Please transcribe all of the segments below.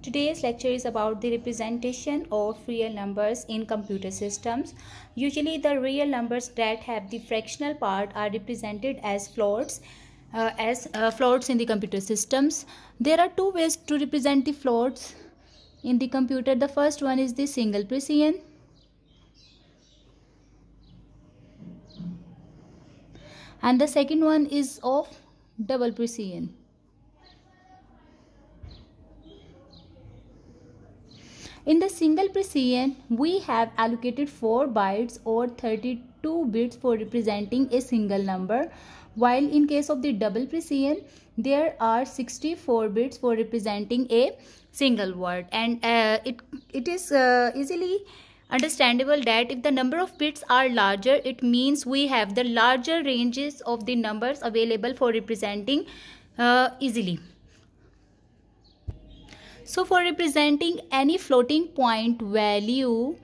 Today's lecture is about the representation of real numbers in computer systems. Usually the real numbers that have the fractional part are represented as floats. Uh, as uh, floats in the computer systems there are two ways to represent the floats in the computer the first one is the single precision and the second one is of double precision In the single precision, we have allocated 4 bytes or 32 bits for representing a single number while in case of the double precision, there are 64 bits for representing a single word and uh, it, it is uh, easily understandable that if the number of bits are larger it means we have the larger ranges of the numbers available for representing uh, easily so for representing any floating point value,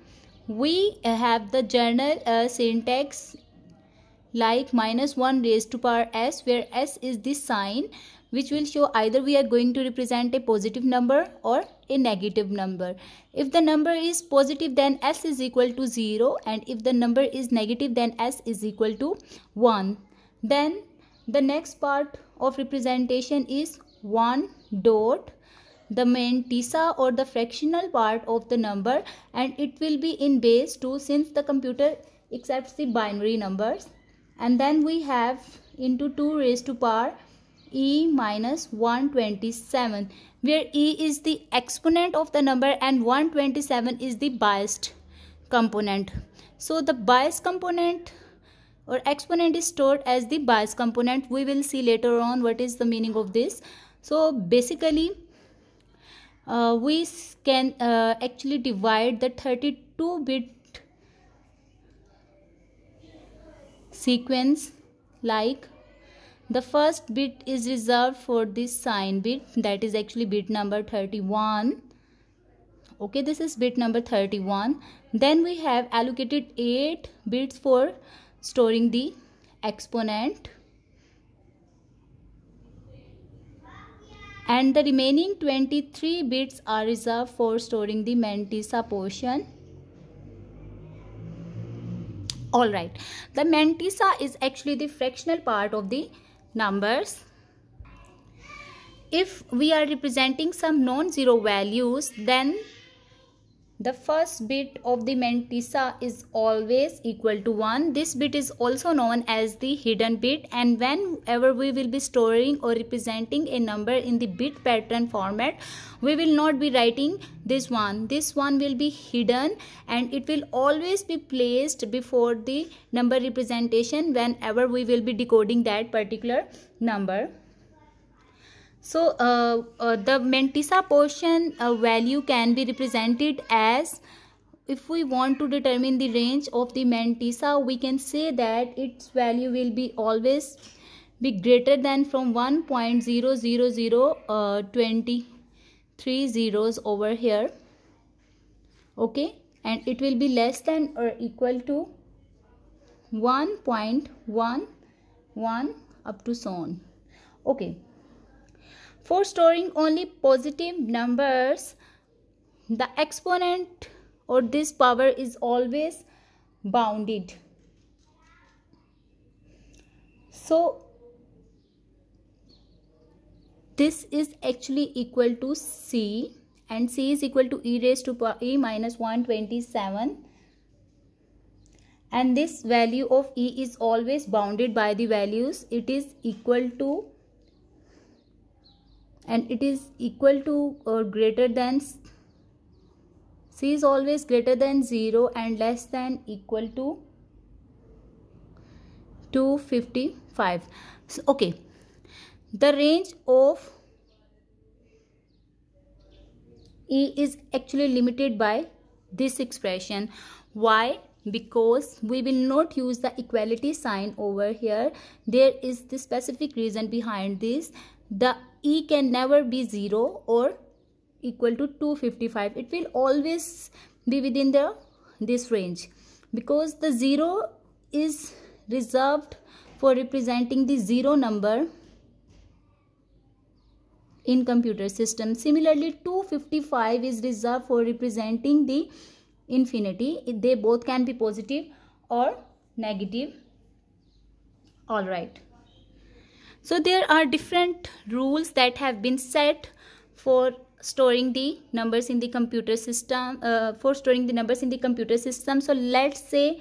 we have the general uh, syntax like minus 1 raised to power s where s is the sign which will show either we are going to represent a positive number or a negative number. If the number is positive then s is equal to 0 and if the number is negative then s is equal to 1. Then the next part of representation is 1 dot the mantissa or the fractional part of the number and it will be in base 2 since the computer accepts the binary numbers and then we have into 2 raised to power e minus 127 where e is the exponent of the number and 127 is the biased component so the bias component or exponent is stored as the bias component we will see later on what is the meaning of this so basically uh, we can uh, actually divide the 32 bit sequence like the first bit is reserved for this sign bit that is actually bit number 31 okay this is bit number 31 then we have allocated 8 bits for storing the exponent and the remaining 23 bits are reserved for storing the mantissa portion all right the mantissa is actually the fractional part of the numbers if we are representing some non-zero values then the first bit of the mantissa is always equal to 1 this bit is also known as the hidden bit and whenever we will be storing or representing a number in the bit pattern format we will not be writing this one this one will be hidden and it will always be placed before the number representation whenever we will be decoding that particular number so uh, uh, the mantissa portion uh, value can be represented as if we want to determine the range of the mantissa we can say that its value will be always be greater than from one point zero zero zero uh, twenty three zeros over here okay and it will be less than or equal to 1.11 up to so on okay for storing only positive numbers, the exponent or this power is always bounded. So, this is actually equal to C and C is equal to e raised to power e minus 127 and this value of e is always bounded by the values it is equal to and it is equal to or uh, greater than c is always greater than 0 and less than equal to 255 so, okay the range of e is actually limited by this expression why because we will not use the equality sign over here there is the specific reason behind this the e can never be 0 or equal to 255 it will always be within the this range because the 0 is reserved for representing the 0 number in computer system similarly 255 is reserved for representing the infinity they both can be positive or negative all right so there are different rules that have been set for storing the numbers in the computer system uh, for storing the numbers in the computer system so let's say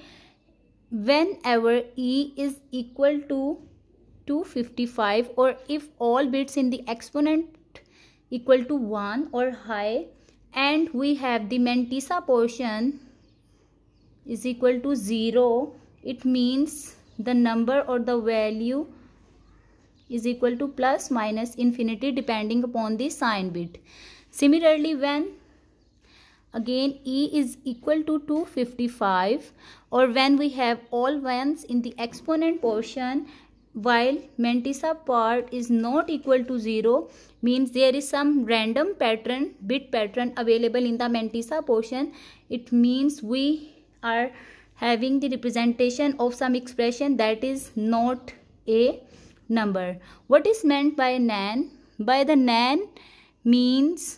whenever e is equal to 255 or if all bits in the exponent equal to 1 or high and we have the mantissa portion is equal to 0 it means the number or the value is equal to plus minus infinity depending upon the sign bit. Similarly, when again E is equal to 255 or when we have all ones in the exponent portion while mantissa part is not equal to 0 means there is some random pattern bit pattern available in the mantissa portion it means we are having the representation of some expression that is not a number. What is meant by nan? By the nan means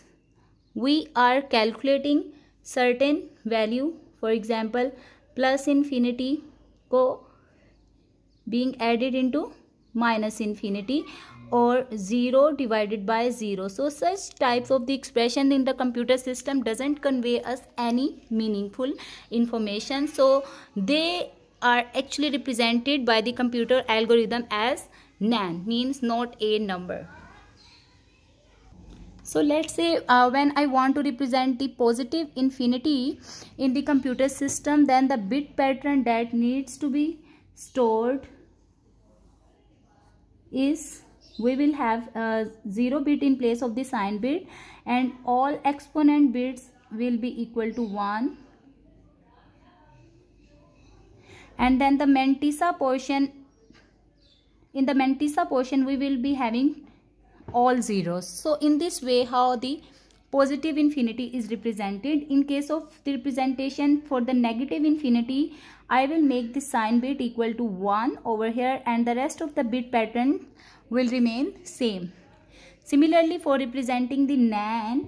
we are calculating certain value. For example, plus infinity co being added into minus infinity or 0 divided by 0. So such types of the expression in the computer system doesn't convey us any meaningful information. So they are actually represented by the computer algorithm as nan means not a number. So let's say uh, when I want to represent the positive infinity in the computer system then the bit pattern that needs to be stored is we will have a uh, 0 bit in place of the sign bit and all exponent bits will be equal to 1 and then the mantissa portion in the mantissa portion we will be having all zeros so in this way how the positive infinity is represented in case of the representation for the negative infinity I will make the sign bit equal to 1 over here and the rest of the bit pattern will remain same similarly for representing the NaN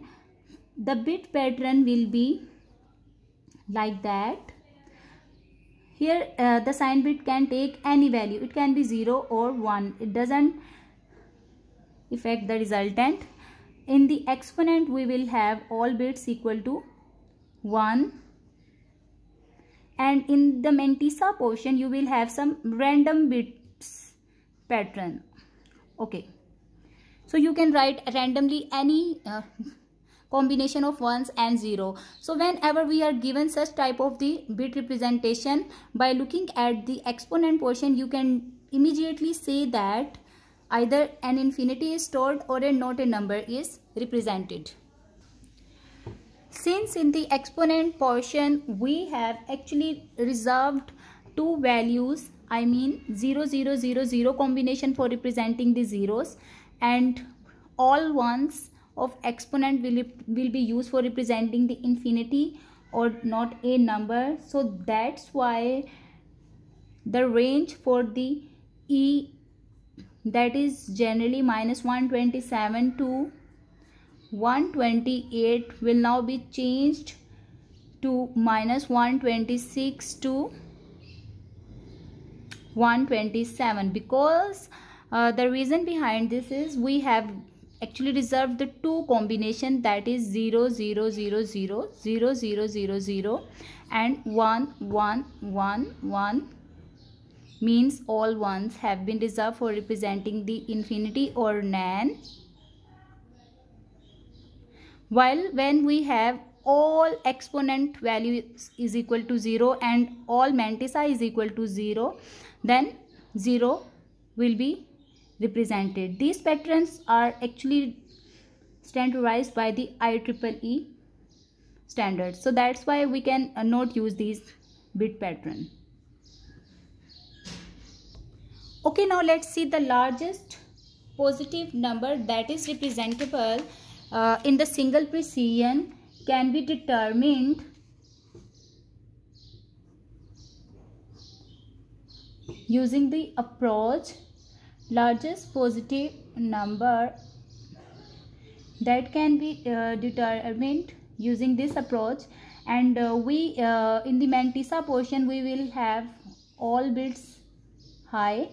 the bit pattern will be like that here uh, the sign bit can take any value. It can be 0 or 1. It doesn't affect the resultant. In the exponent we will have all bits equal to 1 and in the mantissa portion you will have some random bits pattern. Okay. So you can write randomly any uh, combination of ones and zero so whenever we are given such type of the bit representation by looking at the exponent portion you can immediately say that either an infinity is stored or a not a number is represented since in the exponent portion we have actually reserved two values I mean 0, 0, 0, 0 combination for representing the zeros and all ones of exponent will, will be used for representing the infinity or not a number so that's why the range for the e that is generally minus 127 to 128 will now be changed to minus 126 to 127 because uh, the reason behind this is we have actually reserved the two combination that is 0 0 0 0 0 0 0 0 and 1 1 1 1 means all ones have been reserved for representing the infinity or nan while when we have all exponent value is equal to 0 and all mantissa is equal to 0 then 0 will be represented. These patterns are actually standardized by the IEEE standards, So that's why we can uh, not use these bit pattern. Okay, now let's see the largest positive number that is representable uh, in the single precision can be determined using the approach largest positive number that can be uh, determined using this approach and uh, we uh, in the mantissa portion we will have all bits high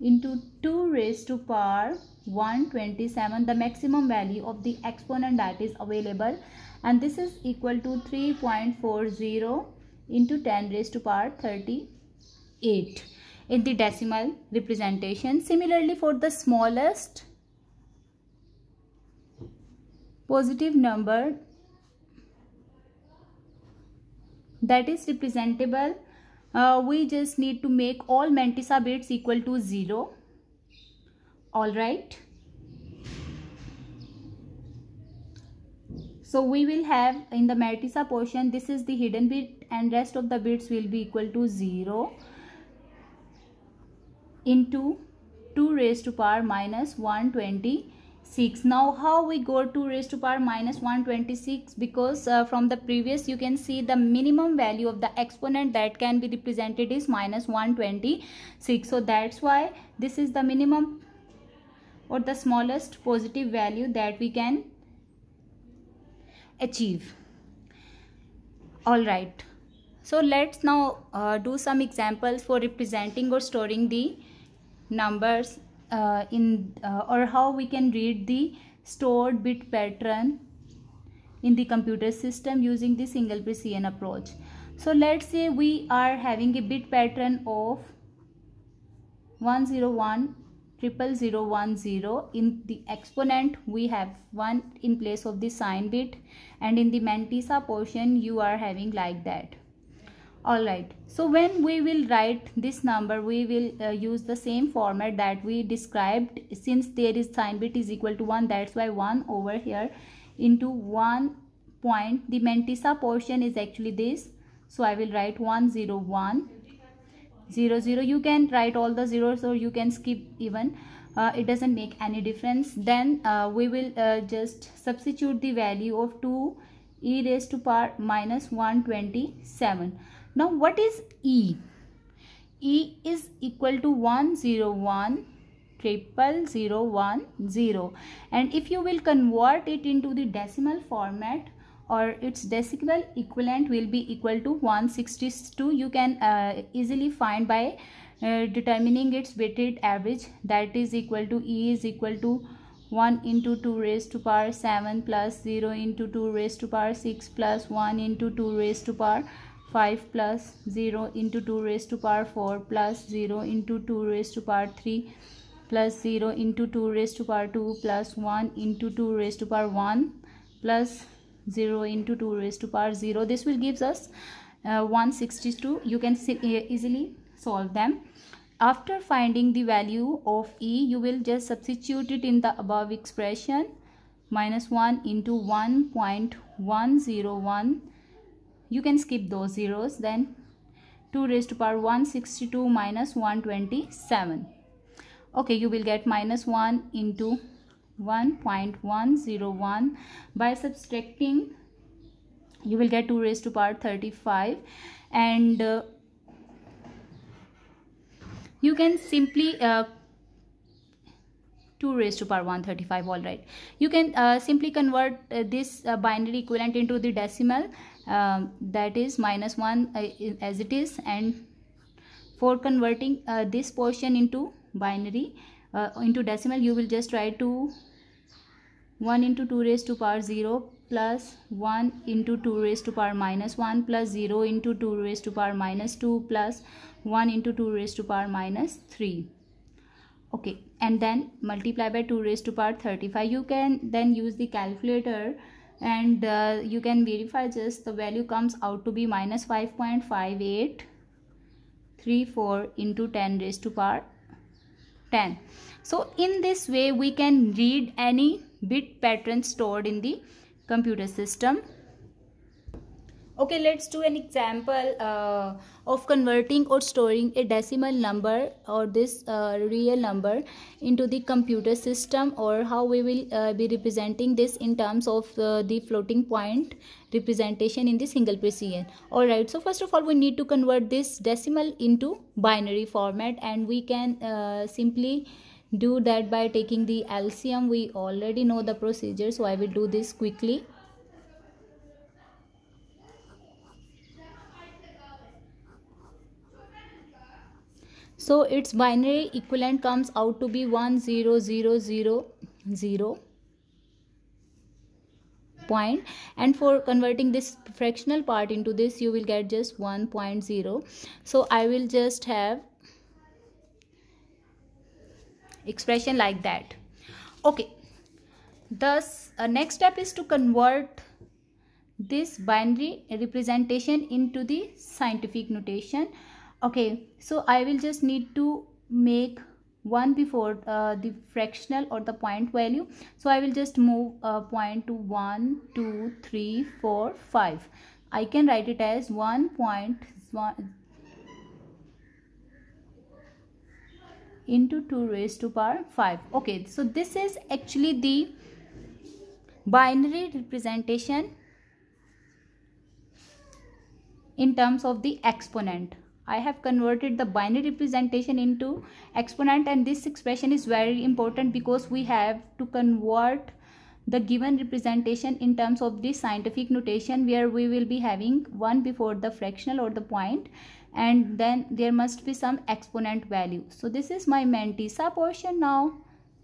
into 2 raised to power 127 the maximum value of the exponent that is available and this is equal to 3.40 into 10 raised to power 38 in the decimal representation. Similarly, for the smallest positive number that is representable, uh, we just need to make all mantissa bits equal to 0. Alright. So we will have in the mantissa portion this is the hidden bit and rest of the bits will be equal to 0 into 2 raised to power minus 126 now how we go 2 raised to power minus 126 because uh, from the previous you can see the minimum value of the exponent that can be represented is minus 126 so that's why this is the minimum or the smallest positive value that we can achieve all right so let's now uh, do some examples for representing or storing the numbers uh, in uh, or how we can read the stored bit pattern in the computer system using the single precision approach so let's say we are having a bit pattern of 010 in the exponent we have one in place of the sign bit and in the mantissa portion you are having like that alright so when we will write this number we will uh, use the same format that we described since there is sign bit is equal to 1 that's why 1 over here into 1 point the mantissa portion is actually this so I will write 101 0 0 you can write all the zeros or you can skip even uh, it doesn't make any difference then uh, we will uh, just substitute the value of 2 e raised to power minus 127 now what is E? E is equal to 101 triple zero one zero and if you will convert it into the decimal format or its decimal equivalent will be equal to 162 you can uh, easily find by uh, determining its weighted average that is equal to E is equal to 1 into 2 raised to power 7 plus 0 into 2 raised to power 6 plus 1 into 2 raised to power 5 plus 0 into 2 raised to power 4 plus 0 into 2 raised to power 3 plus 0 into 2 raised to power 2 plus 1 into 2 raised to power 1 plus 0 into 2 raised to power 0 this will gives us uh, 162 you can uh, easily solve them after finding the value of e you will just substitute it in the above expression minus 1 into 1.101 you can skip those zeros then 2 raised to power 162 minus 127 okay you will get minus 1 into 1.101 by subtracting you will get 2 raised to power 35 and uh, you can simply uh, 2 raised to power 135 all right you can uh, simply convert uh, this uh, binary equivalent into the decimal uh, that is minus 1 uh, as it is and for converting uh, this portion into binary uh, into decimal you will just try to 1 into 2 raised to power 0 plus 1 into 2 raised to power minus 1 plus 0 into 2 raised to power minus 2 plus 1 into 2 raised to power minus 3 okay and then multiply by 2 raised to power 35 you can then use the calculator and uh, you can verify this the value comes out to be minus 5.5834 into 10 raised to power 10 so in this way we can read any bit pattern stored in the computer system okay let's do an example uh, of converting or storing a decimal number or this uh, real number into the computer system or how we will uh, be representing this in terms of uh, the floating point representation in the single precision all right so first of all we need to convert this decimal into binary format and we can uh, simply do that by taking the LCM we already know the procedure so I will do this quickly so its binary equivalent comes out to be 10000 point and for converting this fractional part into this you will get just 1.0 so i will just have expression like that okay thus uh, next step is to convert this binary representation into the scientific notation okay so i will just need to make one before uh, the fractional or the point value so i will just move uh, point to one, two, three, four, five. i can write it as 1 point 1 into 2 raised to power 5 okay so this is actually the binary representation in terms of the exponent I have converted the binary representation into exponent and this expression is very important because we have to convert the given representation in terms of this scientific notation where we will be having 1 before the fractional or the point and then there must be some exponent value. So this is my mantissa portion now.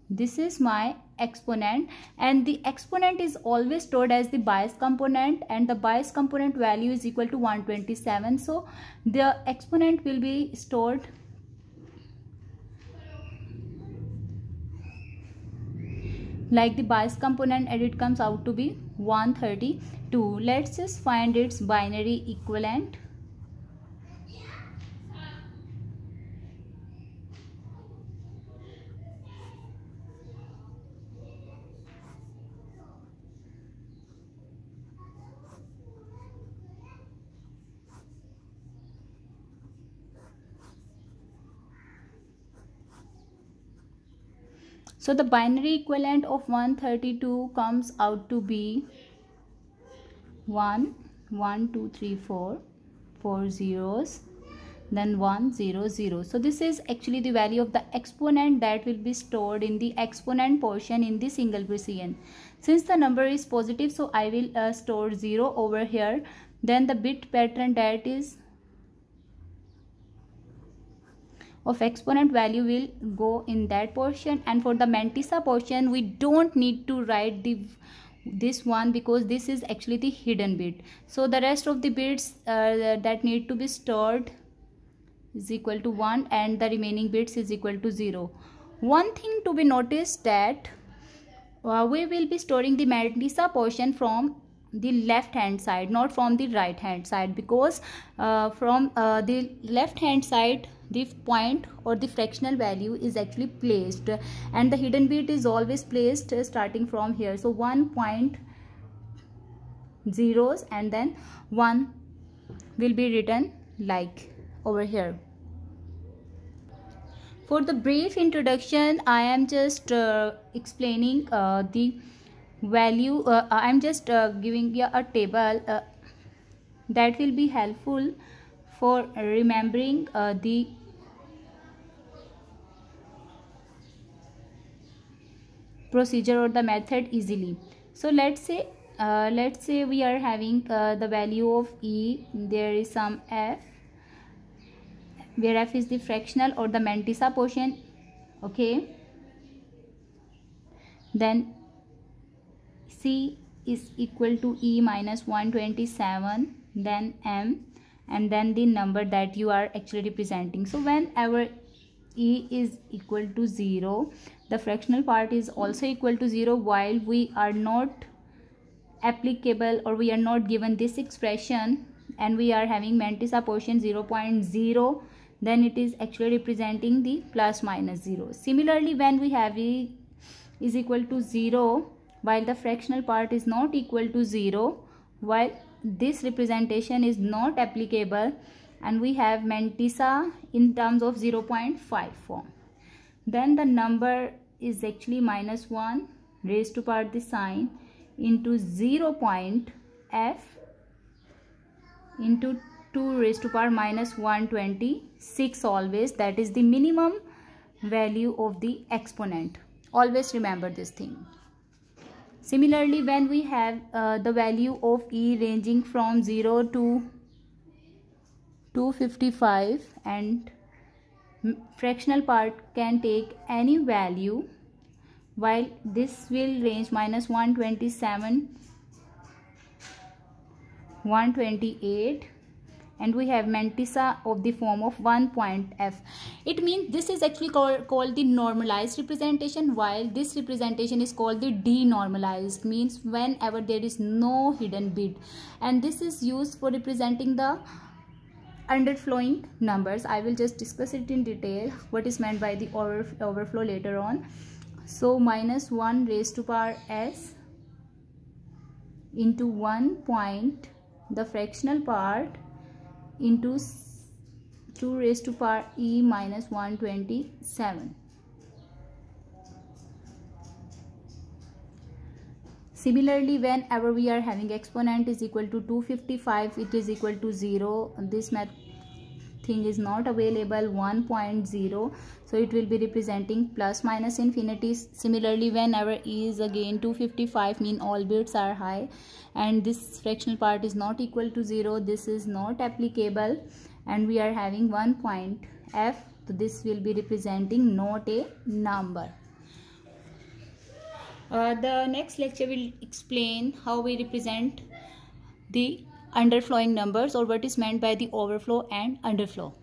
This is my exponent and the exponent is always stored as the bias component and the bias component value is equal to 127 so the exponent will be stored like the bias component and it comes out to be 132 let's just find its binary equivalent So the binary equivalent of 132 comes out to be 1, 1, 2, 3, 4, 4 zeros, then 1, 0, 0. So this is actually the value of the exponent that will be stored in the exponent portion in the single precision. Since the number is positive, so I will uh, store 0 over here. Then the bit pattern that is of exponent value will go in that portion and for the mantissa portion we don't need to write the this one because this is actually the hidden bit so the rest of the bits uh, that need to be stored is equal to 1 and the remaining bits is equal to 0 one thing to be noticed that uh, we will be storing the mantissa portion from the left hand side not from the right hand side because uh, from uh, the left hand side the point or the fractional value is actually placed and the hidden bit is always placed uh, starting from here so one point zeros and then one will be written like over here for the brief introduction i am just uh, explaining uh, the value uh, i'm just uh, giving you a table uh, that will be helpful for remembering the procedure or the method easily so let's say uh, let's say we are having uh, the value of e there is some f where f is the fractional or the mantissa portion okay then c is equal to e minus 127 then m and then the number that you are actually representing so whenever e is equal to 0 the fractional part is also equal to 0 while we are not applicable or we are not given this expression and we are having mantissa portion 0, 0.0 then it is actually representing the plus minus 0 similarly when we have e is equal to 0 while the fractional part is not equal to 0 while this representation is not applicable and we have mantissa in terms of 0.5 form then the number is actually minus 1 raised to power the sign into 0 point f into 2 raised to power minus 126 always that is the minimum value of the exponent always remember this thing similarly when we have uh, the value of e ranging from 0 to 255 and fractional part can take any value while this will range minus 127 128 and we have mantissa of the form of 1.f it means this is actually called, called the normalized representation while this representation is called the denormalized means whenever there is no hidden bit and this is used for representing the underflowing numbers i will just discuss it in detail what is meant by the over overflow later on so minus 1 raised to power s into 1 point the fractional part into 2 raised to power e minus 127 Similarly, whenever we are having exponent is equal to 255, it is equal to 0. This math thing is not available 1.0 so it will be representing plus minus infinity similarly whenever e is again 255 mean all bits are high and this fractional part is not equal to 0 this is not applicable and we are having one point f so this will be representing not a number uh, the next lecture will explain how we represent the underflowing numbers or what is meant by the overflow and underflow.